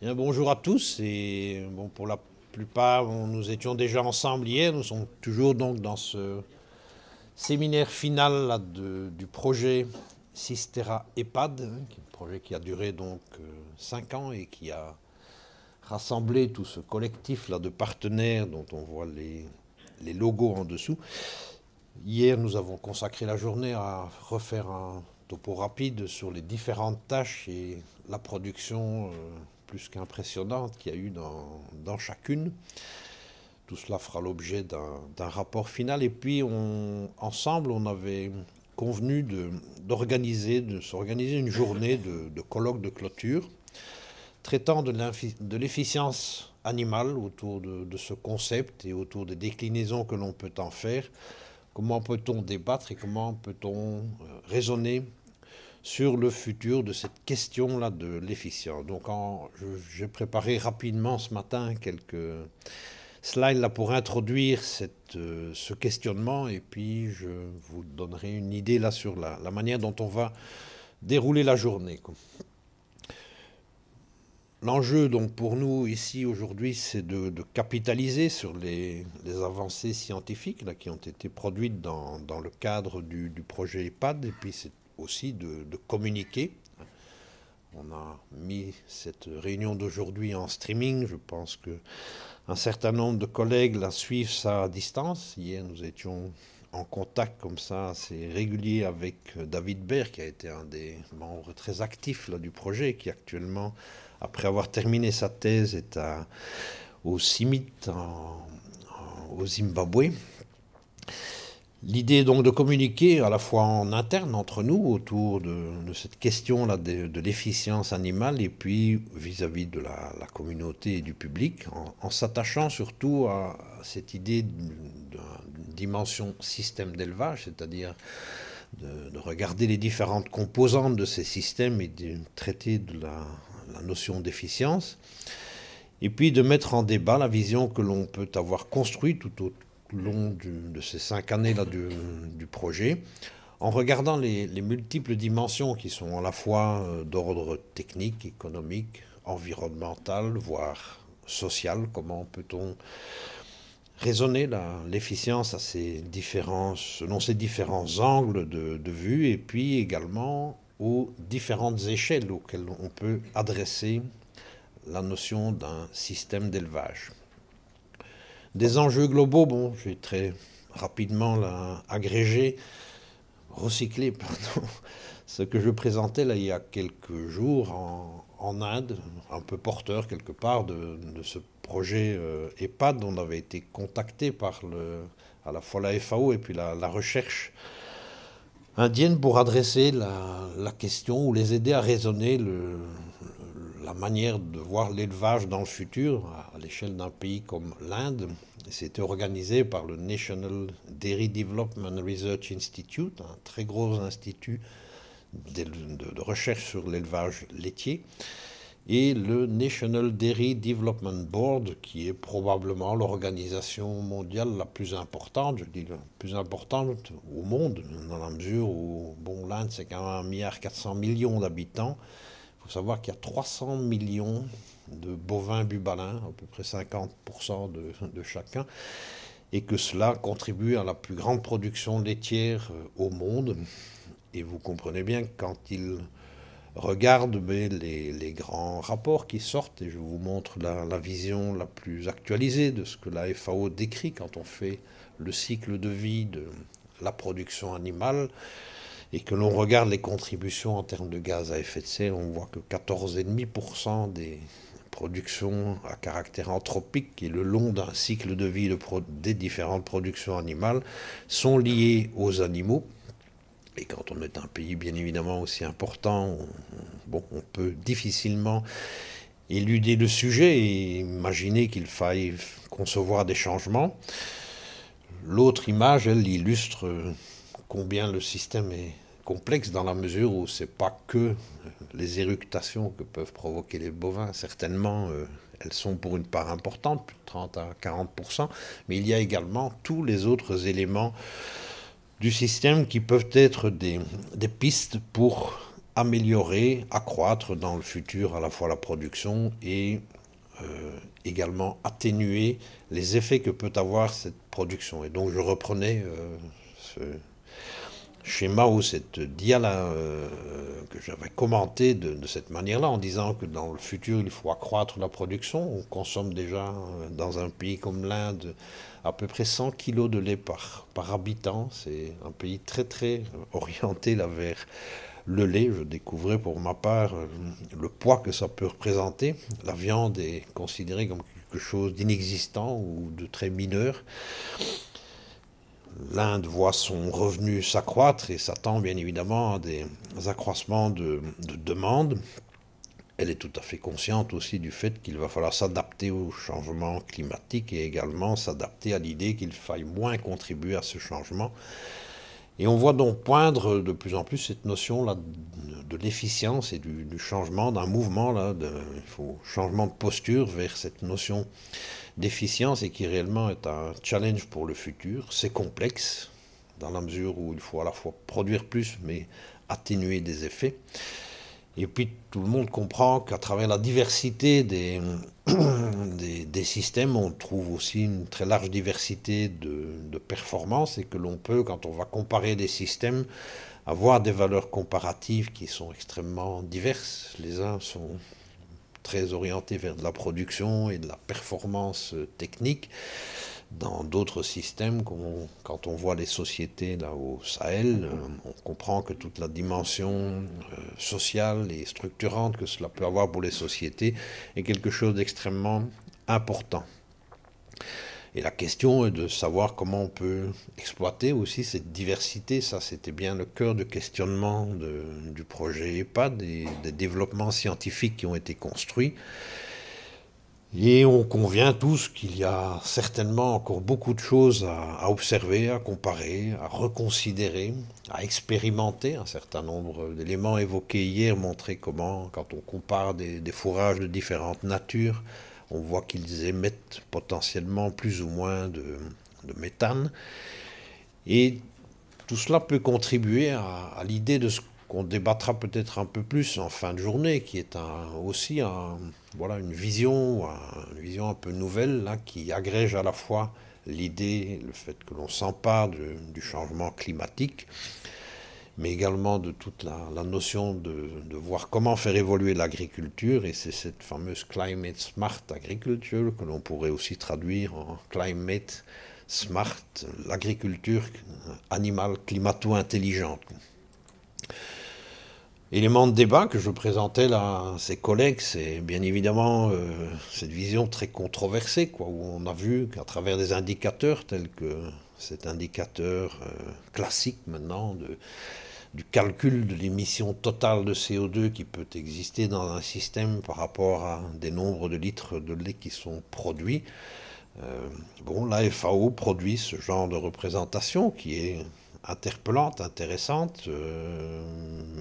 Eh bonjour à tous et bon, pour la plupart, nous étions déjà ensemble hier, nous sommes toujours donc dans ce séminaire final du projet Sistera EPAD, hein, qui est un projet qui a duré donc 5 euh, ans et qui a rassemblé tout ce collectif là de partenaires dont on voit les, logos en dessous. Hier, nous avons consacré la journée à refaire un topo rapide sur les différentes tâches et la production euh, plus qu'impressionnante qu'il y a eu dans, dans, chacune. Tout cela fera l'objet d'un rapport final. Et puis, on, ensemble, on avait convenu d'organiser, de, s'organiser une journée de, colloque de clôture traitant de l'efficience animale autour de, de, ce concept et autour des déclinaisons que l'on peut en faire. Comment peut-on débattre et comment peut-on euh, raisonner sur le futur de cette question-là de l'efficience. Donc, j'ai préparé rapidement ce matin quelques slides là pour introduire cette, euh, ce questionnement et puis je vous donnerai une idée là sur la, la manière dont on va dérouler la journée. L'enjeu donc pour nous ici aujourd'hui, c'est de, capitaliser sur les, les avancées scientifiques là, qui ont été produites dans, dans le cadre du, du, projet EHPAD. Et puis c'est aussi de, communiquer. On a mis cette réunion d'aujourd'hui en streaming. Je pense que un certain nombre de collègues la suivent à distance. Hier, nous étions en contact comme ça assez régulier avec euh, David Baer, qui a été un des membres très actifs là, du projet, qui actuellement, après avoir terminé sa thèse, est à, au CIMIT au Zimbabwe. L'idée donc de communiquer à la fois en interne entre nous autour de, cette question là de, l'efficience animale et puis vis-à-vis de la, communauté et du public en, s'attachant surtout à cette idée d'une dimension système d'élevage, c'est-à-dire de, regarder les différentes composantes de ces systèmes et de traiter de la, notion d'efficience et puis de mettre en débat la vision que l'on peut avoir construite tout autour long de ces cinq années-là du, projet, en regardant les, multiples dimensions qui sont à la fois euh, d'ordre technique, économique, environnemental, voire social, comment peut-on raisonner l'efficience à ces selon ces différents angles de vue, et puis également aux différentes échelles auxquelles on peut adresser la notion d'un système d'élevage. Des enjeux globaux, bon, j'ai très rapidement agréger, recycler, recyclé, pardon, ce que je présentais là il y a quelques jours en, Inde, un peu porteur quelque part de, ce projet EPAD euh, EHPAD. On avait été contacté par le, à la fois la FAO et puis la, recherche indienne pour adresser la, la, question ou les aider à raisonner le, la manière de voir l'élevage dans le futur, à l'échelle d'un pays comme l'Inde, c'était organisé par le National Dairy Development Research Institute, un très gros institut de, recherche sur l'élevage laitier, et le National Dairy Development Board, qui est probablement l'organisation mondiale la plus importante, je dis la plus importante au monde, dans la mesure où bon, l'Inde, c'est quand même 1,4 milliard d'habitants savoir qu'il y a 300 millions de bovins bubalins, à peu près 50% de, chacun, et que cela contribue à la plus grande production laitière euh, au monde. Et vous comprenez bien que quand ils regardent mais les, grands rapports qui sortent, et je vous montre la, la, vision la plus actualisée de ce que la FAO décrit quand on fait le cycle de vie de la production animale, et que l'on regarde les contributions en termes de gaz à effet de serre, on voit que 14,5% des productions à caractère anthropique, qui est le long d'un cycle de vie de des différentes productions animales, sont liées aux animaux. Et quand on est un pays bien évidemment aussi important, bon, on peut difficilement éluder le sujet et imaginer qu'il faille concevoir des changements. L'autre image, elle illustre combien le système est complexe dans la mesure où c'est pas que euh, les éructations que peuvent provoquer les bovins. Certainement, euh, elles sont pour une part importante, plus de 30 à 40 mais il y a également tous les autres éléments du système qui peuvent être des, pistes pour améliorer, accroître dans le futur à la fois la production et euh, également atténuer les effets que peut avoir cette production. Et donc je reprenais ce, schéma Mao cette dia euh, que j'avais commenté de, cette manière-là, en disant que dans le futur, il faut accroître la production. On consomme déjà, euh, dans un pays comme l'Inde, à peu près 100 kilos de lait par, habitant. C'est un pays très, très euh, orienté vers le lait. Je découvrais pour ma part le poids que ça peut représenter. La viande est considérée comme quelque chose d'inexistant ou de très mineur l'Inde voit son revenu s'accroître et s'attend bien évidemment à des accroissements de, demandes. demande. Elle est tout à fait consciente aussi du fait qu'il va falloir s'adapter au changement climatique et également s'adapter à l'idée qu'il faille moins contribuer à ce changement. Et on voit donc poindre de plus en plus cette notion là de l'efficience et du, changement, d'un mouvement là, de, changement de posture vers cette notion déficience et qui réellement est un challenge pour le futur. C'est complexe, dans la mesure où il faut à la fois produire plus, mais atténuer des effets. Et puis tout le monde comprend qu'à travers la diversité des, des, des, systèmes, on trouve aussi une très large diversité de, de performances et que l'on peut, quand on va comparer des systèmes, avoir des valeurs comparatives qui sont extrêmement diverses. Les uns sont très orienté vers de la production et de la performance euh, technique. Dans d'autres systèmes, quand on voit les sociétés là au Sahel, euh, on comprend que toute la dimension euh, sociale et structurante que cela peut avoir pour les sociétés est quelque chose d'extrêmement important. Et la question est de savoir comment on peut exploiter aussi cette diversité. Ça, c'était bien le cœur de questionnement du projet EHPAD des développements scientifiques qui ont été construits. Et on convient tous qu'il y a certainement encore beaucoup de choses à, observer, à comparer, à reconsidérer, à expérimenter. Un certain nombre d'éléments évoqués hier montraient comment, quand on compare des fourrages de différentes natures, on voit qu'ils émettent potentiellement plus ou moins de, méthane. Et tout cela peut contribuer à, l'idée de ce qu'on débattra peut-être un peu plus en fin de journée, qui est aussi un, voilà, une, vision, vision un peu nouvelle qui agrège à la fois l'idée, le fait que l'on s'empare du changement climatique, mais également de toute la, notion de, voir comment faire évoluer l'agriculture, et c'est cette fameuse Climate Smart Agriculture que l'on pourrait aussi traduire en Climate Smart, l'agriculture animale climato-intelligente. Élément de débat que je présentais à ses collègues, c'est bien évidemment euh, cette vision très controversée, quoi, où on a vu qu'à travers des indicateurs tels que cet indicateur euh, classique maintenant de du calcul de l'émission totale de CO2 qui peut exister dans un système par rapport à des nombres de litres de lait qui sont produits. Euh, bon, la FAO produit ce genre de représentation qui est interpellante, intéressante, euh,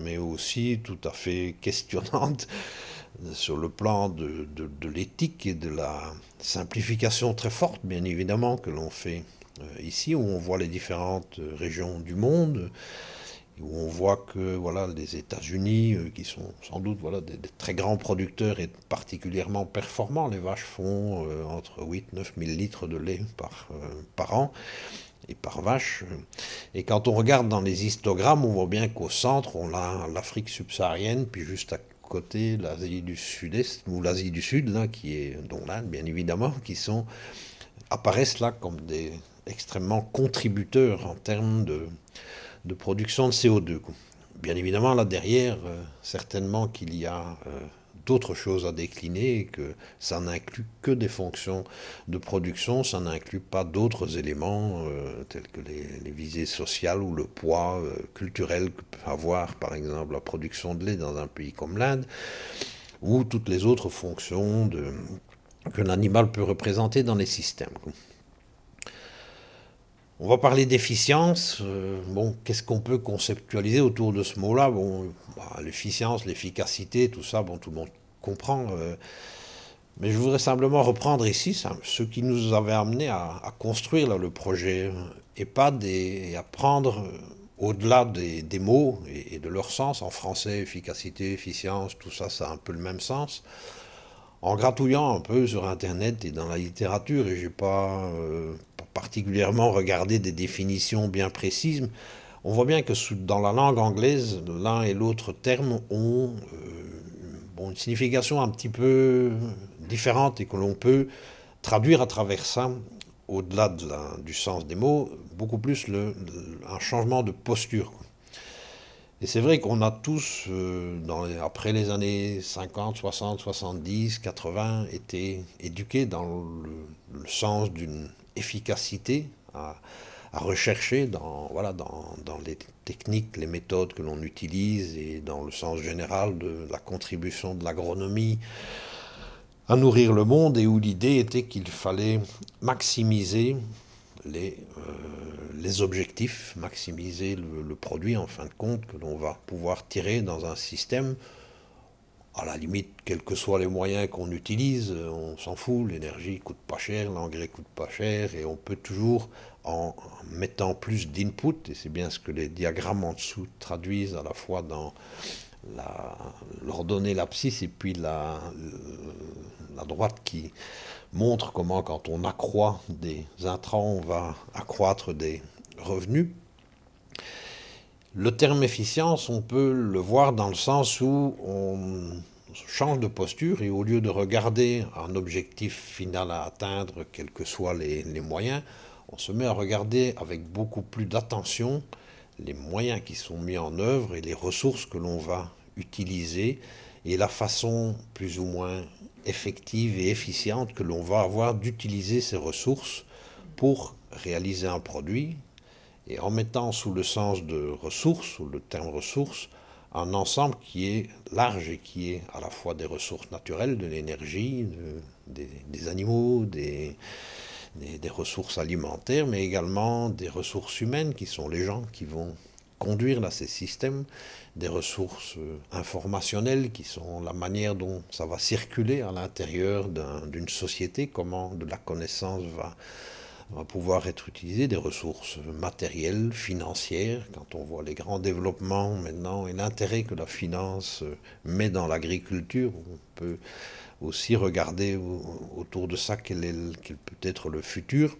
mais aussi tout à fait questionnante sur le plan de, de l'éthique et de la simplification très forte, bien évidemment, que l'on fait euh, ici, où on voit les différentes régions du monde où on voit que voilà les États-Unis, euh, qui sont sans doute voilà des, très grands producteurs et particulièrement performants, les vaches font euh, entre 8 9 000 litres de lait par, euh, par an et par vache. Et quand on regarde dans les histogrammes, on voit bien qu'au centre, on a l'Afrique subsaharienne, puis juste à côté l'Asie du Sud-Est ou l'Asie du Sud, là, qui est dont l'Inde bien évidemment, qui sont apparaissent là comme des extrêmement contributeurs en termes de de production de CO2. Bien évidemment, là derrière, euh, certainement qu'il y a euh, d'autres choses à décliner que ça n'inclut que des fonctions de production, ça n'inclut pas d'autres éléments euh, tels que les, visées sociales ou le poids culturel que peut avoir par exemple la production de lait dans un pays comme l'Inde ou toutes les autres fonctions de, que l'animal peut représenter dans les systèmes. On va parler d'efficience. Euh, bon, qu'est-ce qu'on peut conceptualiser autour de ce mot-là Bon, bah, l'efficience, l'efficacité, tout ça, bon, tout le monde comprend. Euh. mais je voudrais simplement reprendre ici ce qui nous avait amené à, construire le projet et, pas à prendre euh, au-delà des, mots et, de leur sens. En français, efficacité, efficience, tout ça, ça a un peu le même sens en gratouillant un peu sur Internet et dans la littérature, et j'ai pas particulièrement regarder des définitions bien précises, on voit bien que dans la langue anglaise, l'un et l'autre terme ont euh, une signification un petit peu différente et que l'on peut traduire à travers ça, au-delà du sens des mots, beaucoup plus le, un changement de posture. Et c'est vrai qu'on a tous, euh, dans après les années 50, 60, 70, 80, été éduqués dans le sens d'une efficacité à, rechercher dans, voilà, dans, les techniques, les méthodes que l'on utilise et dans le sens général de la contribution de l'agronomie à nourrir le monde et où l'idée était qu'il fallait maximiser les, euh, les objectifs, maximiser le produit en fin de compte que l'on va pouvoir tirer dans un système à la limite, quels que soient les moyens qu'on utilise, euh, on s'en fout, l'énergie coûte pas cher, l'engrais coûte pas cher, et on peut toujours, en mettant plus d'input, et c'est bien ce que les diagrammes en dessous traduisent à la fois dans l'ordonnée l'abscisse et puis euh, la droite qui montre comment quand on accroît des intrants, on va accroître des revenus. Le terme efficience, on peut le voir dans le sens où on change de posture et au lieu de regarder un objectif final à atteindre, quels que soient les, moyens, on se met à regarder avec beaucoup plus d'attention les moyens qui sont mis en œuvre et les ressources que l'on va utiliser et la façon plus ou moins effective et efficiente que l'on va avoir d'utiliser ces ressources pour réaliser un produit et en mettant sous le sens de ressources, sous le terme ressources, un ensemble qui est large et qui est à la fois des ressources naturelles, de l'énergie, des, animaux, des, des, ressources alimentaires, mais également des ressources humaines qui sont les gens qui vont conduire là ces systèmes, des ressources euh, informationnelles qui sont la manière dont ça va circuler à l'intérieur d'une société, comment de la connaissance va va pouvoir être utilisé, des ressources matérielles, financières, quand on voit les grands développements maintenant et l'intérêt que la finance euh, met dans l'agriculture, on peut aussi regarder autour de ça quel, est, peut être le futur,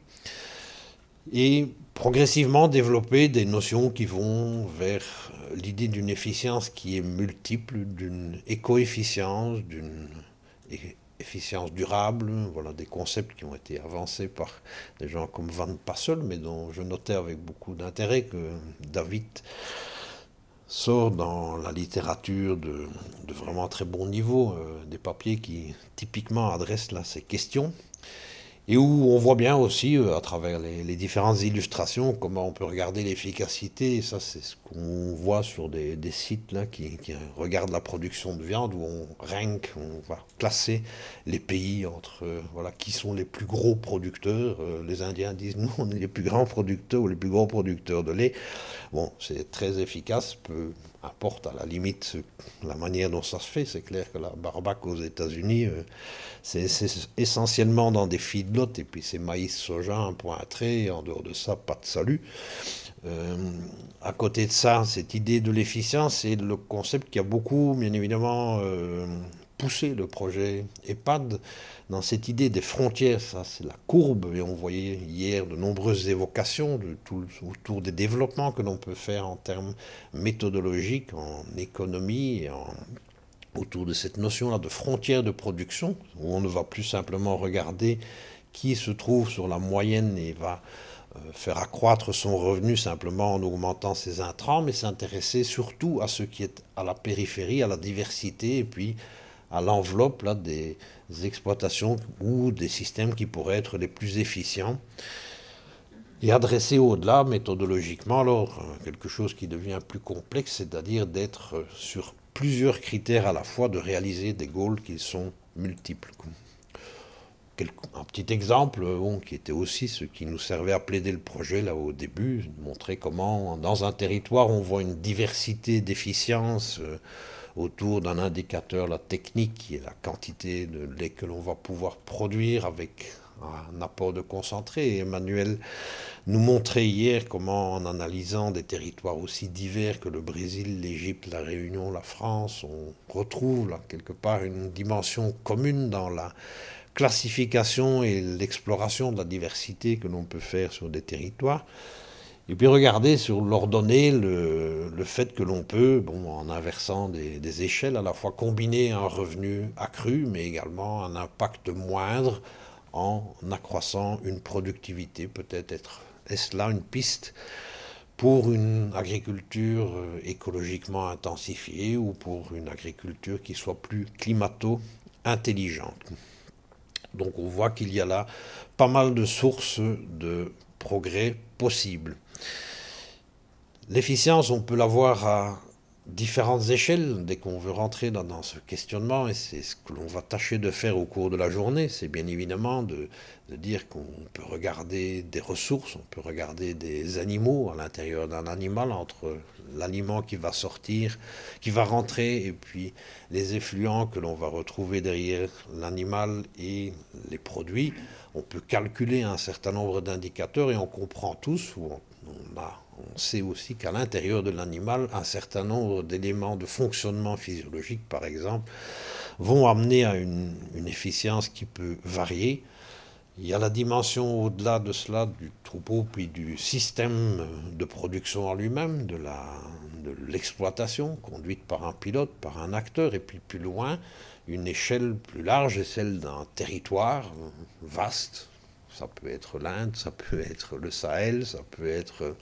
et progressivement développer des notions qui vont vers euh, l'idée d'une efficience qui est multiple, d'une éco-efficience, d'une efficience durable, voilà des concepts qui ont été avancés par des gens comme Van Passel, mais dont je notais avec beaucoup d'intérêt que David sort dans la littérature de, vraiment très bon niveau euh, des papiers qui typiquement adressent ces questions et où on voit bien aussi, euh, à travers les, différentes illustrations, comment on peut regarder l'efficacité. Ça, c'est ce qu'on voit sur des, sites là, qui, regardent la production de viande, où on rank, on va classer les pays entre euh, voilà, qui sont les plus gros producteurs. Euh, les Indiens disent, nous, on est les plus grands producteurs ou les plus gros producteurs de lait. Bon, c'est très efficace, porte à la limite la manière dont ça se fait. C'est clair que la barbac aux États-Unis, euh, c'est essentiellement dans des feedlots, et puis c'est maïs, soja, un point à trait, en dehors de ça, pas de salut. Euh, à côté de ça, cette idée de l'efficience, c'est le concept qui a beaucoup, bien évidemment, euh, pousser le projet EHPAD dans cette idée des frontières. Ça, c'est la courbe. Et on voyait hier de nombreuses évocations de tout, autour des développements que l'on peut faire en termes méthodologiques, en économie, autour de cette notion-là de frontières de production, où on ne va plus simplement regarder qui se trouve sur la moyenne et va euh, faire accroître son revenu simplement en augmentant ses intrants, mais s'intéresser surtout à ce qui est à la périphérie, à la diversité, et puis à l'enveloppe là, des exploitations ou des systèmes qui pourraient être les plus efficients et adresser au-delà méthodologiquement alors quelque chose qui devient plus complexe, c'est-à-dire d'être sur plusieurs critères à la fois, de réaliser des goals qui sont multiples. Un petit exemple qui était aussi ce qui nous servait à plaider le projet là au début, montrer comment dans un territoire on voit une diversité d'efficience euh, autour d'un indicateur, la technique, qui est la quantité de lait que l'on va pouvoir produire avec un apport de concentré. Emmanuel nous montrait hier comment, en analysant des territoires aussi divers que le Brésil, l'Égypte, la Réunion, la France, on retrouve quelque part une dimension commune dans la classification et l'exploration de la diversité que l'on peut faire sur des territoires. Et puis regardez sur l'ordonnée le, fait que l'on peut, bon, en inversant des, échelles, à la fois combiner un revenu accru, mais également un impact moindre en accroissant une productivité. Peut-être être, est-ce là une piste pour une agriculture euh, écologiquement intensifiée ou pour une agriculture qui soit plus climato-intelligente. Donc on voit qu'il y a là pas mal de sources de progrès possibles. L'efficience, on peut l'avoir à différentes échelles dès qu'on veut rentrer dans, ce questionnement, et c'est ce que l'on va tâcher de faire au cours de la journée, c'est bien évidemment de, de dire qu'on peut regarder des ressources, on peut regarder des animaux à l'intérieur d'un animal, entre l'aliment qui va sortir, qui va rentrer, et puis les effluents que l'on va retrouver derrière l'animal et les produits. On peut calculer un certain nombre d'indicateurs, et on comprend tous, ou on bah, on sait aussi qu'à l'intérieur de l'animal, un certain nombre d'éléments de fonctionnement physiologique, par exemple, vont amener à une, efficience qui peut varier. Il y a la dimension au-delà de cela du troupeau, puis du système de production en lui-même, de l'exploitation conduite par un pilote, par un acteur, et puis plus loin, une échelle plus large est celle d'un territoire vaste, ça peut être l'Inde, ça peut être le Sahel, ça peut être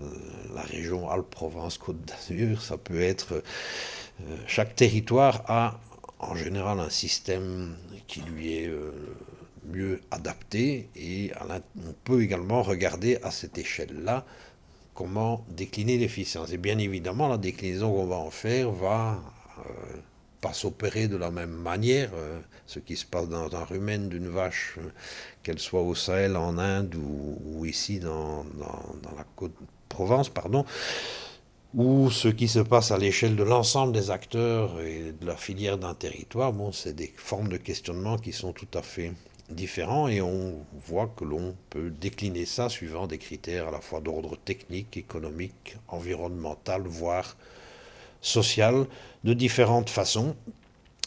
euh, la région Alpes-Provence-Côte d'Azur, ça peut être... Euh, chaque territoire a en général un système qui lui est euh, mieux adapté et on peut également regarder à cette échelle-là comment décliner l'efficience. Et bien évidemment, la déclinaison qu'on va en faire va pas s'opérer de la même manière. Euh, ce qui se passe dans un rumen d'une vache, euh, qu'elle soit au Sahel, en Inde ou, ici dans, dans, dans, la côte Provence, pardon, ou ce qui se passe à l'échelle de l'ensemble des acteurs et de la filière d'un territoire, bon, c'est des formes de questionnement qui sont tout à fait différents et on voit que l'on peut décliner ça suivant des critères à la fois d'ordre technique, économique, environnemental, voire social de différentes façons.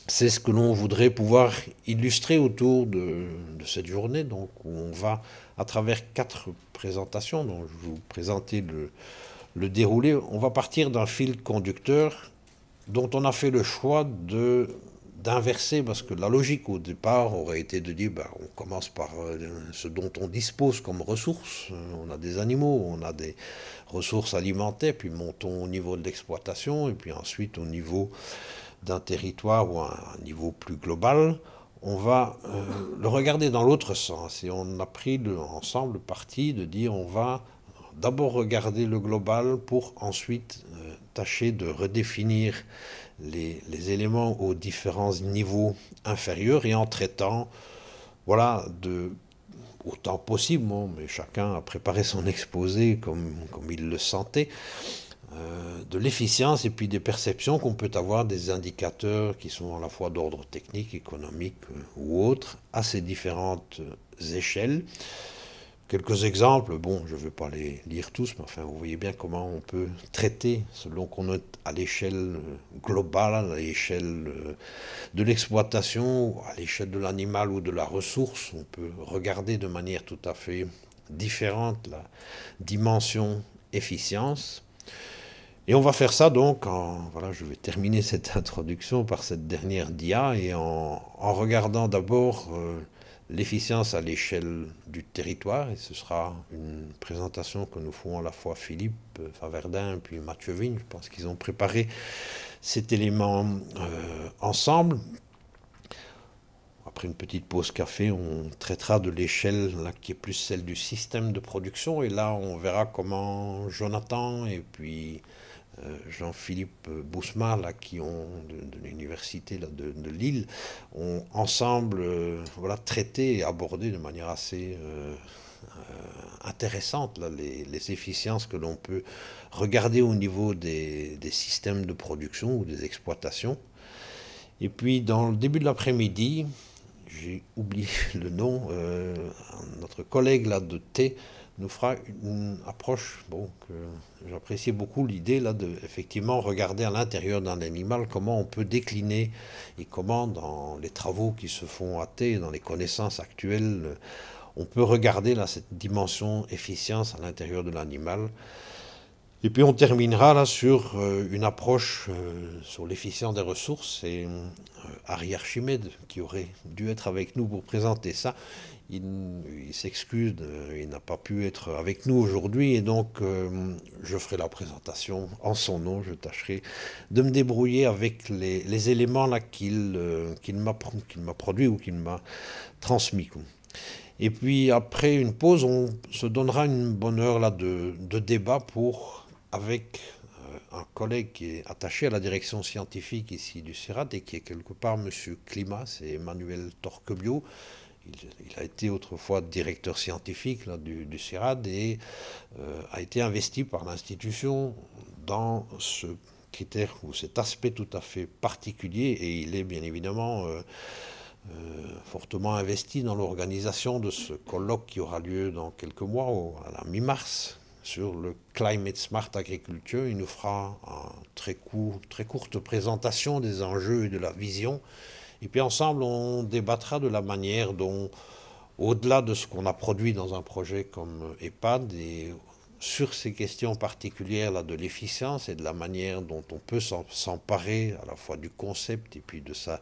C'est ce que l'on voudrait pouvoir illustrer autour de, cette journée, donc où on va à travers quatre présentations, dont je vous présenter le déroulé. On va partir d'un fil conducteur dont on a fait le choix de d'inverser, parce que la logique au départ aurait été de dire, ben, on commence par euh, ce dont on dispose comme ressources, euh, on a des animaux, on a des ressources alimentaires, puis montons au niveau de l'exploitation, et puis ensuite au niveau d'un territoire ou à un niveau plus global, on va euh, le regarder dans l'autre sens. Et on a pris ensemble le parti de dire on va d'abord regarder le global pour ensuite tâcher de redéfinir les, éléments aux différents niveaux inférieurs et en traitant, voilà, autant possible, mais chacun a préparé son exposé comme, il le sentait, euh, de l'efficience et puis des perceptions qu'on peut avoir des indicateurs qui sont à la fois d'ordre technique, économique euh, ou autre, à ces différentes euh, échelles. Quelques exemples, bon, je ne vais pas les lire tous, mais enfin, vous voyez bien comment on peut traiter, selon qu'on est à l'échelle euh, globale, à l'échelle euh, de l'exploitation, à l'échelle de l'animal ou de la ressource, on peut regarder de manière tout à fait différente la dimension efficience. Et on va faire ça donc Voilà, je vais terminer cette introduction par cette dernière dia et en, regardant d'abord euh, l'efficience à l'échelle du territoire, et ce sera une présentation que nous ferons à la fois Philippe euh, Faverdin puis Mathieu Vigne. Je pense qu'ils ont préparé cet élément euh, ensemble. Après une petite pause café, on traitera de l'échelle qui est plus celle du système de production, et là on verra comment Jonathan et puis Jean-Philippe Boussma, qui ont de, l'université de, de, Lille, ont ensemble euh, voilà, traité et abordé de manière assez euh, euh, intéressante les, les, efficiences que l'on peut regarder au niveau des, systèmes de production ou des exploitations. Et puis dans le début de l'après-midi, j'ai oublié le nom, notre collègue là de T nous fera une approche. Bon, j'apprécie beaucoup l'idée là de effectivement regarder à l'intérieur d'un animal comment on peut décliner et comment dans les travaux qui se font à thé, dans les connaissances actuelles, euh, on peut regarder là cette dimension efficience à l'intérieur de l'animal. Et puis on terminera là sur euh, une approche euh, sur l'efficience des ressources et Ari Archimède qui aurait dû être avec nous pour présenter ça il, s'excuse, il n'a pas pu être avec nous aujourd'hui et donc euh, je ferai la présentation en son nom. Je tâcherai de me débrouiller avec les, éléments là euh, qu'il m'a produit ou qu'il m'a transmis. Et puis après une pause, on se donnera une bonne heure là de, débat pour avec euh, un collègue qui est attaché à la direction scientifique ici du CERAT et qui est quelque part Monsieur Climat, c'est Emmanuel Torquebio, il, a été autrefois directeur scientifique du, CIRAD et euh, a été investi par l'institution dans ce critère ou cet aspect tout à fait particulier et il est bien évidemment euh, euh, fortement investi dans l'organisation de ce colloque qui aura lieu dans quelques mois, à la mi-mars, sur le Climate Smart Agriculture. Il nous fera une très courte présentation des enjeux et de la vision et puis ensemble, on débattra de la manière dont, au-delà de ce qu'on a produit dans un projet comme EHPAD, et sur ces questions particulières là de l'efficience et de la manière dont on peut s'emparer à la fois du concept et puis de sa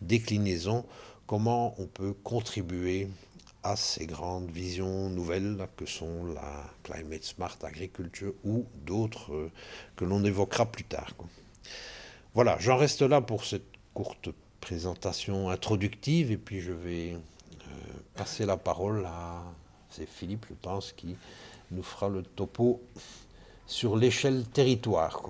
déclinaison, comment on peut contribuer à ces grandes visions nouvelles que sont la climate smart agriculture ou d'autres euh, que l'on évoquera plus tard. Voilà, j'en reste là pour cette courte présentation introductive et puis je vais euh, passer la parole à c'est Philippe, je pense, qui nous fera le topo sur l'échelle territoire.